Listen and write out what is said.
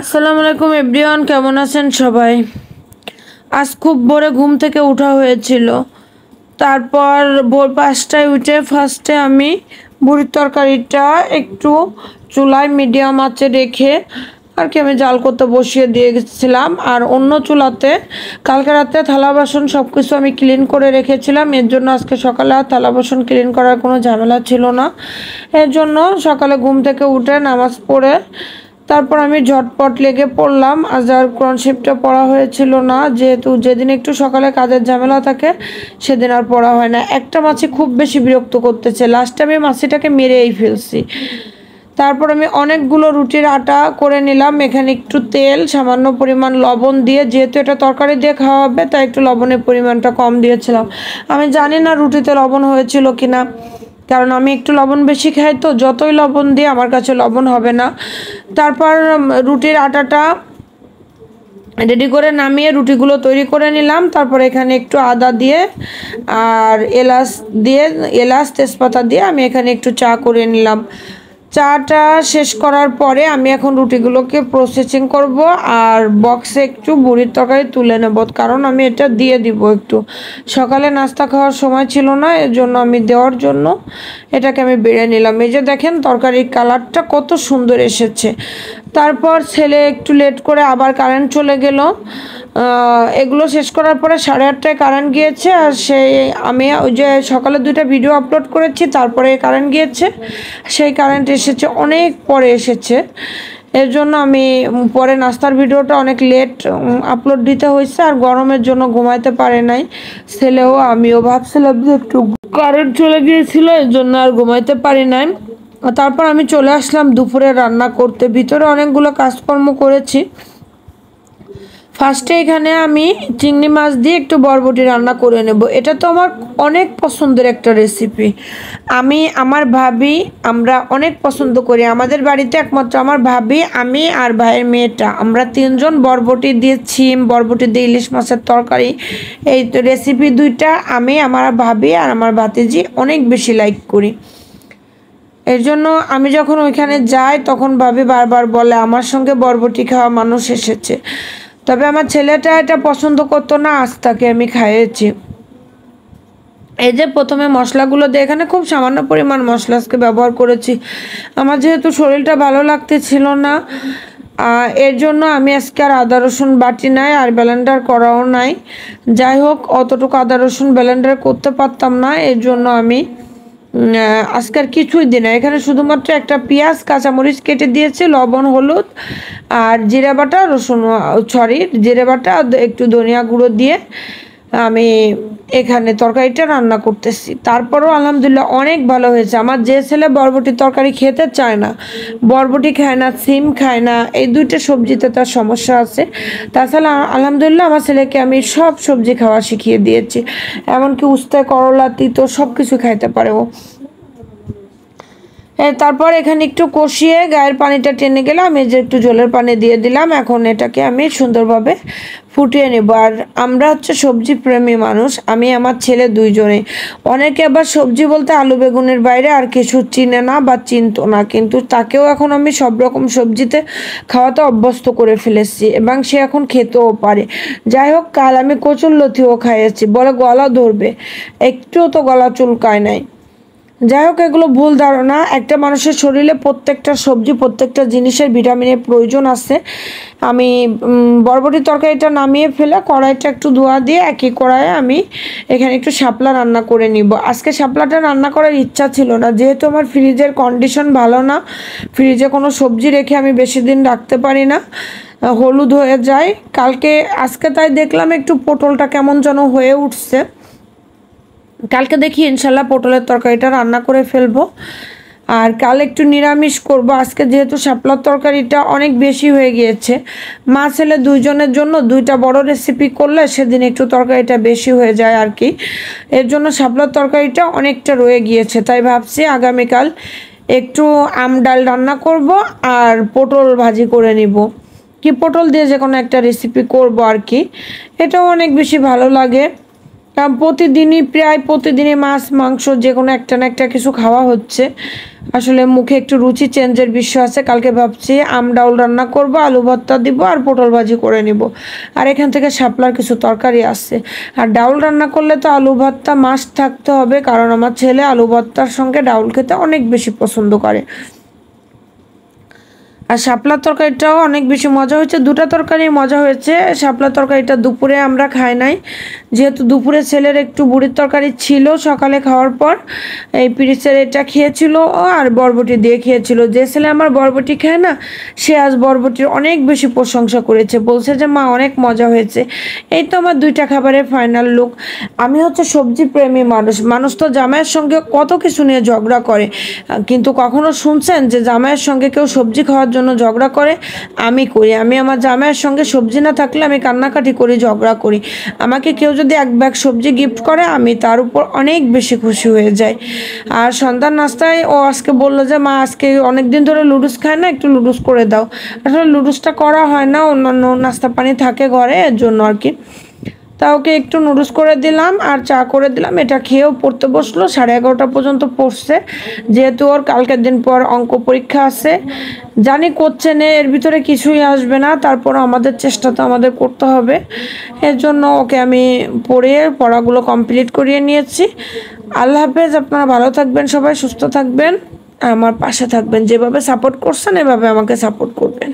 আসসালামু আলাইকুম এভরিওয়ান কেমন আছেন সবাই আজ খুব ভোরে ঘুম থেকে উঠা হয়েছিল তারপর ভোর পাঁচটায় উঠে ফার্স্টে আমি বুড়ির তরকারিটা একটু চুলায় মিডিয়াম আঁচে রেখে আর কি আমি জাল করতে বসিয়ে দিয়ে গেছিলাম আর অন্য চুলাতে কালকে রাতে থালা বাসন সব কিছু আমি ক্লিন করে রেখেছিলাম এর জন্য আজকে সকালে আর থালা বাসন ক্লিন করার কোনো ঝামেলা ছিল না এর জন্য সকালে ঘুম থেকে উঠে নামাজ পড়ে তারপর আমি ঝটপট লেগে পড়লাম আর আর কোরআন শিপটা পড়া হয়েছিল না যেহেতু যেদিন একটু সকালে কাজের ঝামেলা থাকে সেদিন আর পড়া হয় না একটা মাছি খুব বেশি বিরক্ত করতেছে লাস্টে আমি মাছিটাকে মেরেই ফেলছি তারপর আমি অনেকগুলো রুটির আটা করে নিলাম এখানে একটু তেল সামান্য পরিমাণ লবণ দিয়ে যেহেতু এটা তরকারি দিয়ে খাওয়া হবে তাই একটু লবণের পরিমাণটা কম দিয়েছিলাম আমি জানি না রুটিতে লবণ হয়েছিল কিনা কারণ আমি একটু লবণ বেশি খাই তো যতই লবণ দিই আমার কাছে লবণ হবে না তারপর রুটির আটাটা রেডি করে নামিয়ে রুটিগুলো তৈরি করে নিলাম তারপর এখানে একটু আদা দিয়ে আর এলাচ দিয়ে এলাচ তেজপাতা দিয়ে আমি এখানে একটু চা করে নিলাম চাটা শেষ করার পরে আমি এখন রুটিগুলোকে প্রসেসিং করব আর বক্সে একটু বুড়ির তরকারি তুলে নেব কারণ আমি এটা দিয়ে দিব একটু সকালে নাস্তা খাওয়ার সময় ছিল না এর জন্য আমি দেওয়ার জন্য এটাকে আমি বেড়ে নিলাম এই যে দেখেন তরকারির কালারটা কত সুন্দর এসেছে তারপর ছেলে একটু লেট করে আবার কারেন্ট চলে গেল এগুলো শেষ করার পরে সাড়ে আটটায় কারেন্ট গিয়েছে আর সেই আমি ওই যে সকালে দুইটা ভিডিও আপলোড করেছি তারপরে কারেন্ট গিয়েছে সেই কারেন্ট এসেছে অনেক পরে এসেছে এর জন্য আমি পরে নাস্তার ভিডিওটা অনেক লেট আপলোড দিতে হয়েছে আর গরমের জন্য ঘুমাইতে পারে নাই ছেলেও আমিও ভাবছিলাম যে একটু কারেন্ট চলে গিয়েছিলো এর জন্য আর ঘুমাইতে পারি নাই তারপর আমি চলে আসলাম দুপুরে রান্না করতে ভিতরে অনেকগুলো কাজকর্ম করেছি ফার্স্টে এখানে আমি চিংড়ি মাছ দিয়ে একটু বরবটি রান্না করে নেব এটা তো আমার অনেক পছন্দের একটা রেসিপি আমি আমার ভাবি আমরা অনেক পছন্দ করি আমাদের বাড়িতে একমাত্র আমার ভাবি আমি আর ভাইয়ের মেয়েটা আমরা তিনজন বরবটি দিয়ে ছিম বরবটি দিয়ে ইলিশ মাছের তরকারি এই রেসিপি দুইটা আমি আমার ভাবি আর আমার ভাতিজি অনেক বেশি লাইক করি এর জন্য আমি যখন ওইখানে যাই তখন ভাবি বারবার বলে আমার সঙ্গে বরবটি খাওয়া মানুষ এসেছে তবে আমার ছেলেটা এটা পছন্দ করতো না আজ তাকে আমি খাইয়েছি এই যে প্রথমে মশলাগুলো দিয়ে এখানে খুব সামান্য পরিমাণ মশলা আজকে ব্যবহার করেছি আমার যেহেতু শরীরটা ভালো লাগতে ছিল না এর জন্য আমি আজকে আর আদা রসুন বাটি নাই আর ব্যালেন্ডার করাও নাই যাই হোক অতটুকু আদা রসুন ব্যালেন্ডার করতে পারতাম না এর জন্য আমি আজকের কিছুই দিন না এখানে শুধুমাত্র একটা পেঁয়াজ কাঁচামরিচ কেটে দিয়েছে লবণ হলুদ আর জিরে বাটা রসুন সরি জিরে বাটা একটু ধনিয়া গুঁড়ো দিয়ে আমি এখানে তরকারিটা রান্না করতেছি তারপরও আলহামদুলিল্লাহ অনেক ভালো হয়েছে আমার যে ছেলে বরবটি তরকারি খেতে চায় না বরবটি খায় না সিম খায় না এই দুইটা সবজিতে তার সমস্যা আছে তাছাড়া আলহামদুলিল্লাহ আমার ছেলেকে আমি সব সবজি খাওয়া শিখিয়ে দিয়েছি এমনকি উস্তা করলা তিতো সব কিছু খাইতে পারে ও তারপর এখানে একটু কষিয়ে গায়ের পানিটা টেনে গেলে আমি যে একটু জলের পানি দিয়ে দিলাম এখন এটাকে আমি সুন্দরভাবে ফুটিয়ে নেব আর আমরা হচ্ছে সবজি প্রেমী মানুষ আমি আমার ছেলে দুইজনে অনেকে আবার সবজি বলতে আলু বেগুনের বাইরে আর কিছু চিনে না বা চিনত না কিন্তু তাকেও এখন আমি সব রকম সবজিতে খাওয়াতে অভ্যস্ত করে ফেলেছি এবং সে এখন খেতেও পারে যাই হোক কাল আমি কচুর লথিও খাইয়েছি বলে গলা ধরবে একটুও তো গলা চুলকায় নাই যাই হোক এগুলো ভুল ধারণা একটা মানুষের শরীরে প্রত্যেকটা সবজি প্রত্যেকটা জিনিসের ভিটামিনের প্রয়োজন আছে আমি বরবটি তরকারিটা নামিয়ে ফেলে কড়াইটা একটু ধোয়া দিয়ে একই কড়াইয়ে আমি এখানে একটু শাপলা রান্না করে নিব আজকে শাপলাটা রান্না করার ইচ্ছা ছিল না যেহেতু আমার ফ্রিজের কন্ডিশন ভালো না ফ্রিজে কোনো সবজি রেখে আমি বেশি দিন রাখতে পারি না হলুদ হয়ে যায় কালকে আজকে তাই দেখলাম একটু পটলটা কেমন যেন হয়ে উঠছে কালকে দেখি ইনশাল্লাহ পটলের তরকারিটা রান্না করে ফেলবো আর কাল একটু নিরামিষ করব আজকে যেহেতু শাপলার তরকারিটা অনেক বেশি হয়ে গিয়েছে মা ছেলে দুইজনের জন্য দুইটা বড় রেসিপি করলে সেদিন একটু তরকারিটা বেশি হয়ে যায় আর কি এর জন্য শাপলার তরকারিটা অনেকটা রয়ে গিয়েছে তাই ভাবছি আগামীকাল একটু আম ডাল রান্না করব আর পটল ভাজি করে নিব কি পটল দিয়ে যে কোনো একটা রেসিপি করব আর কি এটাও অনেক বেশি ভালো লাগে প্রতিদিনই প্রায় প্রতিদিনই মাছ মাংস যে কোনো একটা না একটা কিছু খাওয়া হচ্ছে আসলে মুখে একটু রুচি চেঞ্জের বিষয় আছে কালকে ভাবছি আম ডাউল রান্না করব আলু ভর্তা দিব আর পটল ভাজি করে নিব আর এখান থেকে শাপলার কিছু তরকারি আসছে আর ডাউল রান্না করলে তো আলু ভর্তা মাছ থাকতে হবে কারণ আমার ছেলে আলু ভর্তার সঙ্গে ডাউল খেতে অনেক বেশি পছন্দ করে আর শাপলা তরকারিটাও অনেক বেশি মজা হয়েছে দুটা তরকারি মজা হয়েছে শাপলা তরকারিটা দুপুরে আমরা খাই নাই যেহেতু দুপুরে ছেলের একটু বুড়ির তরকারি ছিল সকালে খাওয়ার পর এই পিরিচের এটা খেয়েছিল আর বরবটি দিয়ে খেয়েছিল যে ছেলে আমার বরবটি খায় না সে আজ বরবটির অনেক বেশি প্রশংসা করেছে বলছে যে মা অনেক মজা হয়েছে এই তো আমার দুইটা খাবারের ফাইনাল লুক আমি হচ্ছে সবজি প্রেমী মানুষ মানুষ তো জামাইয়ের সঙ্গে কত কিছু নিয়ে ঝগড়া করে কিন্তু কখনো শুনছেন যে জামাইয়ের সঙ্গে কেউ সবজি খাওয়ার জন্য ঝগড়া করে আমি করি আমি আমার জামাইয়ের সঙ্গে সবজি না থাকলে আমি কান্নাকাটি করি ঝগড়া করি আমাকে কেউ যদি এক ব্যাগ সবজি গিফট করে আমি তার উপর অনেক বেশি খুশি হয়ে যাই আর সন্ধ্যার নাস্তায় ও আজকে বললো যে মা আজকে অনেক দিন ধরে লুডুস খায় না একটু লুডুস করে দাও আসলে লুডুসটা করা হয় না অন্যান্য নাস্তা পানি থাকে ঘরে এর জন্য আর কি তা ওকে একটু নুডলস করে দিলাম আর চা করে দিলাম এটা খেয়েও পড়তে বসলো সাড়ে এগারোটা পর্যন্ত পড়ছে যেহেতু ওর কালকের দিন পর অঙ্ক পরীক্ষা আছে জানি করছে নে এর ভিতরে কিছুই আসবে না তারপর আমাদের চেষ্টা তো আমাদের করতে হবে এর জন্য ওকে আমি পড়ে পড়াগুলো কমপ্লিট করিয়ে নিয়েছি আল্লাহ হাফেজ আপনারা ভালো থাকবেন সবাই সুস্থ থাকবেন আমার পাশে থাকবেন যেভাবে সাপোর্ট করছেন এভাবে আমাকে সাপোর্ট করবেন